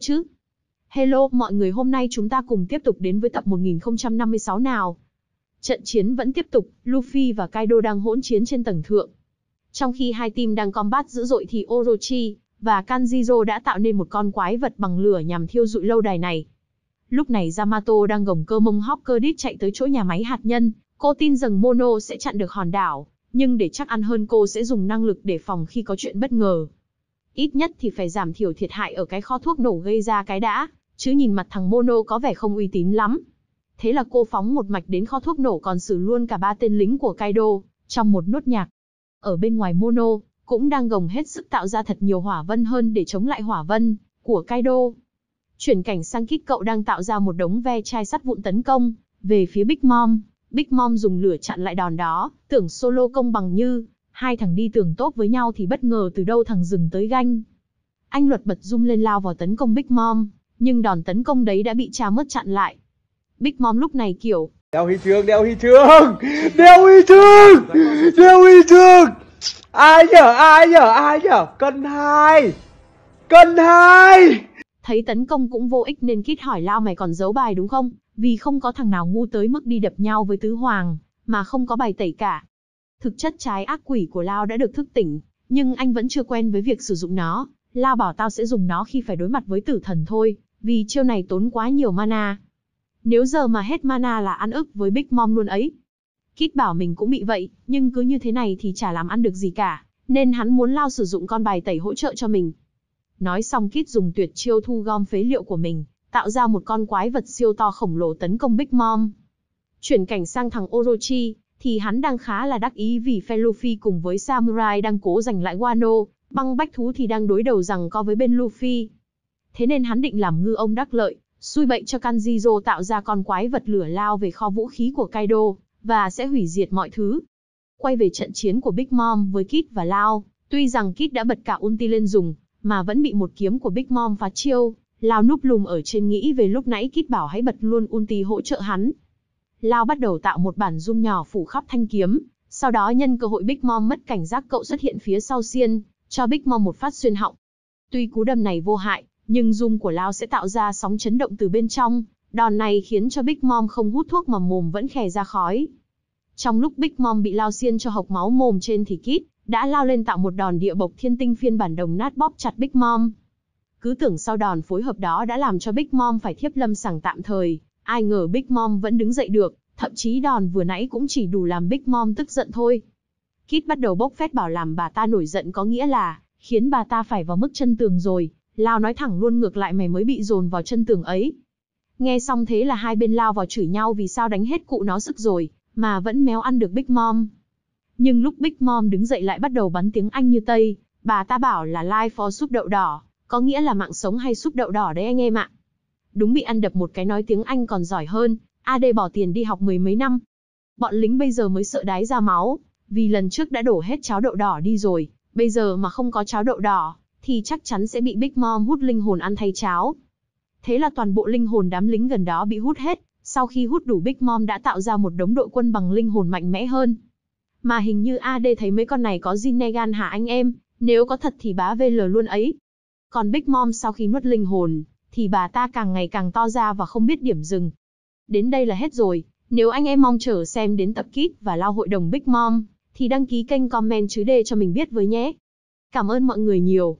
chứ. Hello mọi người hôm nay chúng ta cùng tiếp tục đến với tập 1056 nào. Trận chiến vẫn tiếp tục, Luffy và Kaido đang hỗn chiến trên tầng thượng. Trong khi hai team đang combat dữ dội thì Orochi và Kanjiro đã tạo nên một con quái vật bằng lửa nhằm thiêu dụi lâu đài này. Lúc này Yamato đang gồng cơ mông cơ đít chạy tới chỗ nhà máy hạt nhân, cô tin rằng Mono sẽ chặn được hòn đảo, nhưng để chắc ăn hơn cô sẽ dùng năng lực để phòng khi có chuyện bất ngờ ít nhất thì phải giảm thiểu thiệt hại ở cái kho thuốc nổ gây ra cái đã, chứ nhìn mặt thằng Mono có vẻ không uy tín lắm. Thế là cô phóng một mạch đến kho thuốc nổ còn xử luôn cả ba tên lính của Kaido, trong một nốt nhạc. Ở bên ngoài Mono, cũng đang gồng hết sức tạo ra thật nhiều hỏa vân hơn để chống lại hỏa vân của Kaido. Chuyển cảnh sang kích cậu đang tạo ra một đống ve chai sắt vụn tấn công về phía Big Mom. Big Mom dùng lửa chặn lại đòn đó, tưởng solo công bằng như hai thằng đi tưởng tốt với nhau thì bất ngờ từ đâu thằng dừng tới ganh. Anh luật bật rung lên lao vào tấn công Big Mom, nhưng đòn tấn công đấy đã bị cha mất chặn lại. Big Mom lúc này kiểu Đeo huy chương, đeo huy chương, đeo huy chương, đeo huy chương. Ai nhở, ai nhở, ai nhở, cân hai, cân hai. Thấy tấn công cũng vô ích nên Kit hỏi Lao mày còn giấu bài đúng không? Vì không có thằng nào ngu tới mức đi đập nhau với Tứ Hoàng, mà không có bài tẩy cả. Thực chất trái ác quỷ của Lao đã được thức tỉnh, nhưng anh vẫn chưa quen với việc sử dụng nó. Lao bảo tao sẽ dùng nó khi phải đối mặt với tử thần thôi, vì chiêu này tốn quá nhiều mana. Nếu giờ mà hết mana là ăn ức với Big Mom luôn ấy. Kít bảo mình cũng bị vậy, nhưng cứ như thế này thì chả làm ăn được gì cả, nên hắn muốn Lao sử dụng con bài tẩy hỗ trợ cho mình. Nói xong Kít dùng tuyệt chiêu thu gom phế liệu của mình, tạo ra một con quái vật siêu to khổng lồ tấn công Big Mom. Chuyển cảnh sang thằng Orochi, thì hắn đang khá là đắc ý vì phe Luffy cùng với Samurai đang cố giành lại Wano, băng bách thú thì đang đối đầu rằng co với bên Luffy. Thế nên hắn định làm ngư ông đắc lợi, xui bệnh cho Kanjiro tạo ra con quái vật lửa lao về kho vũ khí của Kaido, và sẽ hủy diệt mọi thứ. Quay về trận chiến của Big Mom với Kid và Lao, tuy rằng Kid đã bật cả ulti lên dùng, mà vẫn bị một kiếm của Big Mom phá chiêu, Lao núp lùm ở trên nghĩ về lúc nãy Kid bảo hãy bật luôn ulti hỗ trợ hắn, Lao bắt đầu tạo một bản dung nhỏ phủ khắp thanh kiếm, sau đó nhân cơ hội Big Mom mất cảnh giác cậu xuất hiện phía sau xiên, cho Big Mom một phát xuyên họng. Tuy cú đâm này vô hại, nhưng dung của Lao sẽ tạo ra sóng chấn động từ bên trong, đòn này khiến cho Big Mom không hút thuốc mà mồm vẫn khè ra khói. Trong lúc Big Mom bị Lao xiên cho hộc máu mồm trên thì Kit đã lao lên tạo một đòn địa bộc thiên tinh phiên bản đồng nát bóp chặt Big Mom. Cứ tưởng sau đòn phối hợp đó đã làm cho Big Mom phải thiếp lâm sảng tạm thời, Ai ngờ Big Mom vẫn đứng dậy được, thậm chí đòn vừa nãy cũng chỉ đủ làm Big Mom tức giận thôi. Kit bắt đầu bốc phét bảo làm bà ta nổi giận có nghĩa là khiến bà ta phải vào mức chân tường rồi, Lao nói thẳng luôn ngược lại mày mới bị dồn vào chân tường ấy. Nghe xong thế là hai bên Lao vào chửi nhau vì sao đánh hết cụ nó sức rồi, mà vẫn méo ăn được Big Mom. Nhưng lúc Big Mom đứng dậy lại bắt đầu bắn tiếng Anh như Tây, bà ta bảo là Life for súp đậu đỏ, có nghĩa là mạng sống hay súp đậu đỏ đấy anh em ạ đúng bị ăn đập một cái nói tiếng Anh còn giỏi hơn, AD bỏ tiền đi học mười mấy năm. Bọn lính bây giờ mới sợ đái ra máu, vì lần trước đã đổ hết cháo đậu đỏ đi rồi, bây giờ mà không có cháo đậu đỏ, thì chắc chắn sẽ bị Big Mom hút linh hồn ăn thay cháo. Thế là toàn bộ linh hồn đám lính gần đó bị hút hết, sau khi hút đủ Big Mom đã tạo ra một đống đội quân bằng linh hồn mạnh mẽ hơn. Mà hình như AD thấy mấy con này có Zinnegan hả anh em, nếu có thật thì bá VL luôn ấy. Còn Big Mom sau khi nuốt linh hồn, thì bà ta càng ngày càng to ra và không biết điểm dừng. Đến đây là hết rồi, nếu anh em mong chờ xem đến tập kít và lao hội đồng Big Mom, thì đăng ký kênh comment chứ để cho mình biết với nhé. Cảm ơn mọi người nhiều.